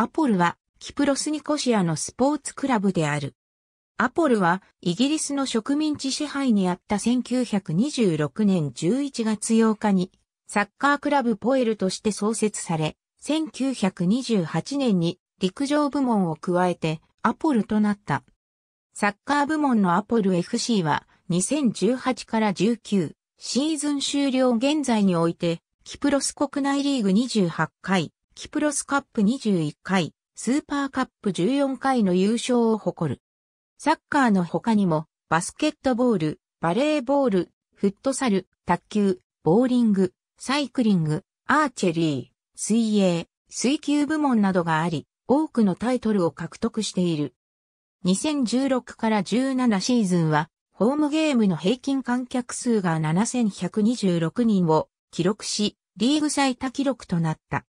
アポルはキプロスニコシアのスポーツクラブである。アポルはイギリスの植民地支配にあった1926年11月8日にサッカークラブポエルとして創設され、1928年に陸上部門を加えてアポルとなった。サッカー部門のアポル FC は2018から19シーズン終了現在においてキプロス国内リーグ28回キプロスカップ21回、スーパーカップ14回の優勝を誇る。サッカーの他にも、バスケットボール、バレーボール、フットサル、卓球、ボーリング、サイクリング、アーチェリー、水泳、水球部門などがあり、多くのタイトルを獲得している。2016から17シーズンは、ホームゲームの平均観客数が7126人を記録し、リーグ最多記録となった。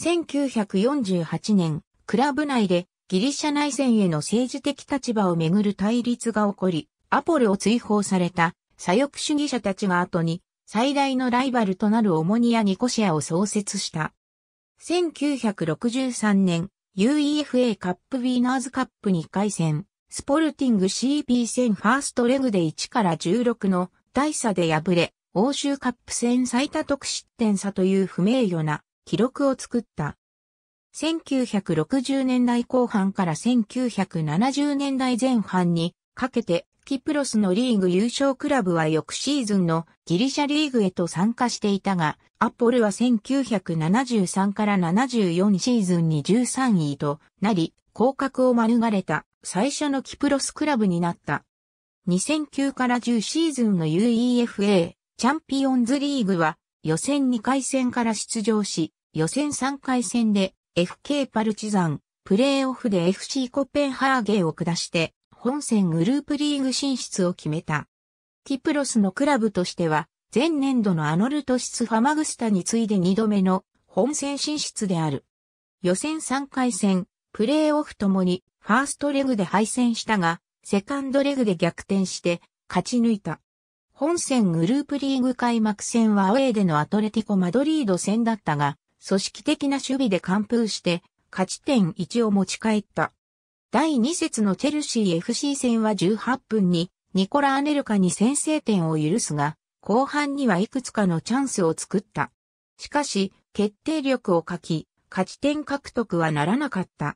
1948年、クラブ内でギリシャ内戦への政治的立場をめぐる対立が起こり、アポロを追放された左翼主義者たちが後に最大のライバルとなるオモニア・ニコシアを創設した。1963年、UEFA カップウィーナーズカップ2回戦、スポルティング CP 戦ファーストレグで1から16の大差で敗れ、欧州カップ戦最多得失点差という不名誉な記録を作った。1960年代後半から1970年代前半にかけてキプロスのリーグ優勝クラブは翌シーズンのギリシャリーグへと参加していたが、アポルは1973から74シーズンに13位となり、降格を免れた最初のキプロスクラブになった。2009から10シーズンの UEFA チャンピオンズリーグは予選2回戦から出場し、予選3回戦で FK パルチザン、プレーオフで FC コペンハーゲーを下して、本戦グループリーグ進出を決めた。キプロスのクラブとしては、前年度のアノルト・シス・ファマグスタに次いで2度目の本戦進出である。予選3回戦、プレーオフともにファーストレグで敗戦したが、セカンドレグで逆転して勝ち抜いた。本戦グループリーグ開幕戦はアウェーでのアトレティコ・マドリード戦だったが、組織的な守備で完封して、勝ち点1を持ち帰った。第2節のチェルシー FC 戦は18分に、ニコラ・アネルカに先制点を許すが、後半にはいくつかのチャンスを作った。しかし、決定力を欠き、勝ち点獲得はならなかった。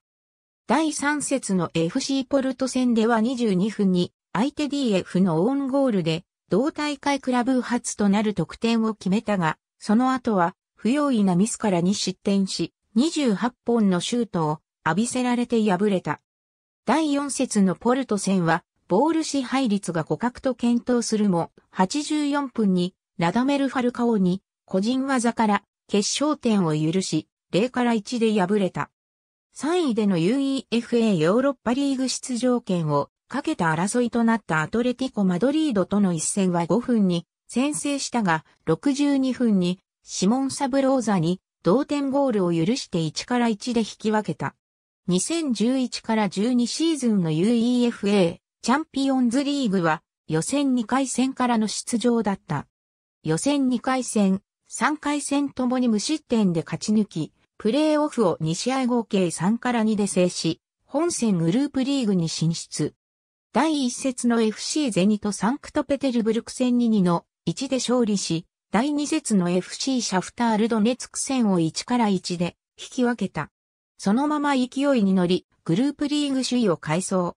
第3節の FC ポルト戦では22分に、相手 DF のオンゴールで、同大会クラブ初となる得点を決めたが、その後は不用意なミスから2失点し、28本のシュートを浴びせられて敗れた。第4節のポルト戦は、ボール支配率が互角と検討するも、84分にラダメル・ファルカオに個人技から決勝点を許し、0から1で敗れた。3位での UEFA ヨーロッパリーグ出場権をかけた争いとなったアトレティコ・マドリードとの一戦は5分に先制したが、62分にシモン・サブローザに同点ゴールを許して1から1で引き分けた。2011から12シーズンの UEFA チャンピオンズリーグは予選2回戦からの出場だった。予選2回戦、3回戦ともに無失点で勝ち抜き、プレーオフを2試合合計3から2で制し、本戦グループリーグに進出。第1節の FC ゼニとサンクトペテルブルク戦に2の1で勝利し、第2節の FC シャフタールドネツク戦を1から1で引き分けた。そのまま勢いに乗り、グループリーグ首位を改装。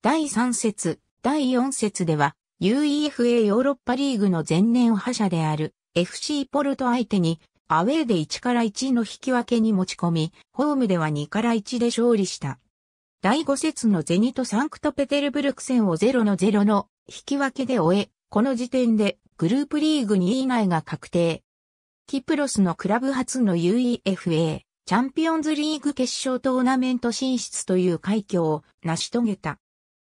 第3節、第4節では、UEFA ヨーロッパリーグの前年覇者である FC ポルト相手に、アウェーで1から1の引き分けに持ち込み、ホームでは2から1で勝利した。第5節のゼニとサンクトペテルブルク戦を0の0の引き分けで終え、この時点でグループリーグ2位以内が確定。キプロスのクラブ初の UEFA チャンピオンズリーグ決勝トーナメント進出という快挙を成し遂げた。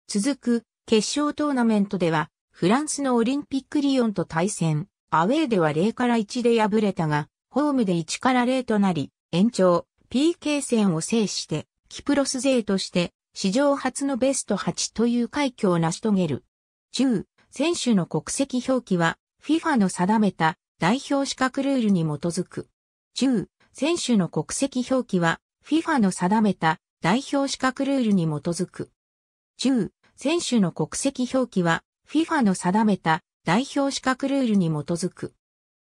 続く決勝トーナメントではフランスのオリンピックリオンと対戦、アウェーでは0から1で敗れたが、ホームで1から0となり、延長、PK 戦を制して、キプロス勢として史上初のベスト8という快挙を成し遂げる。10、選手の国籍表記は FIFA の定めた代表資格ルールに基づく。10、選手の国籍表記は FIFA の定めた代表資格ルールに基づく。10、選手の国籍表記は FIFA の定めた代表資格ルールに基づく。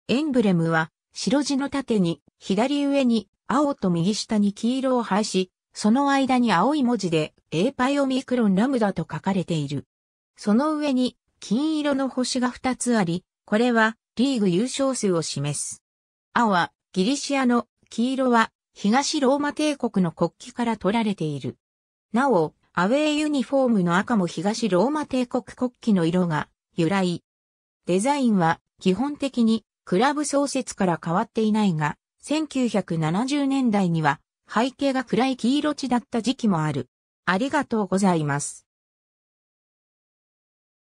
エンブレムは白地の縦に左上に青と右下に黄色を配し、その間に青い文字で A パイオミクロンラムダと書かれている。その上に金色の星が2つあり、これはリーグ優勝数を示す。青はギリシアの、黄色は東ローマ帝国の国旗から取られている。なお、アウェーユニフォームの赤も東ローマ帝国国旗の色が由来。デザインは基本的にクラブ創設から変わっていないが、1970年代には背景が暗い黄色地だった時期もある。ありがとうございます。